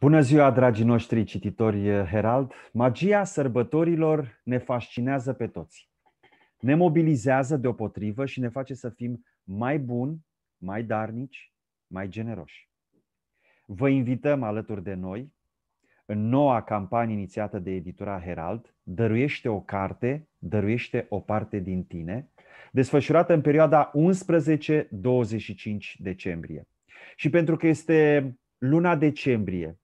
Bună ziua, dragii noștri cititori eh, Herald! Magia sărbătorilor ne fascinează pe toți. Ne mobilizează deopotrivă și ne face să fim mai buni, mai darnici, mai generoși. Vă invităm alături de noi în noua campanie inițiată de editura Herald, Dăruiește o carte, dăruiește o parte din tine, desfășurată în perioada 11-25 decembrie. Și pentru că este luna decembrie,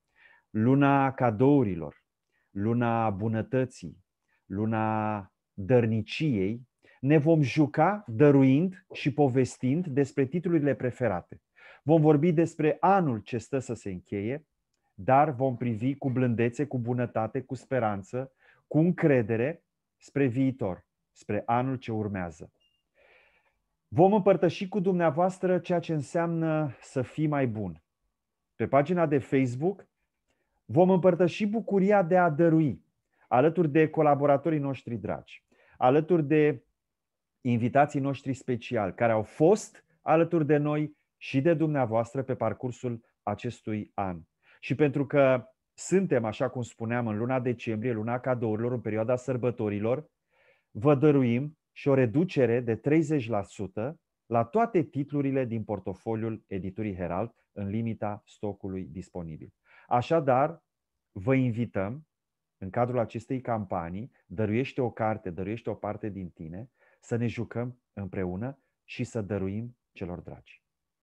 luna cadourilor, luna bunătății, luna dărniciei, ne vom juca dăruind și povestind despre titlurile preferate. Vom vorbi despre anul ce stă să se încheie, dar vom privi cu blândețe, cu bunătate, cu speranță, cu încredere spre viitor, spre anul ce urmează. Vom împărtăși cu dumneavoastră ceea ce înseamnă să fii mai bun. Pe pagina de Facebook Vom împărtăși bucuria de a dărui alături de colaboratorii noștri dragi, alături de invitații noștri speciali care au fost alături de noi și de dumneavoastră pe parcursul acestui an. Și pentru că suntem, așa cum spuneam, în luna decembrie, luna cadourilor, în perioada sărbătorilor, vă dăruim și o reducere de 30% la toate titlurile din portofoliul editurii Herald în limita stocului disponibil. Așadar, vă invităm, în cadrul acestei campanii, dăruiește o carte, dăruiește o parte din tine, să ne jucăm împreună și să dăruim celor dragi.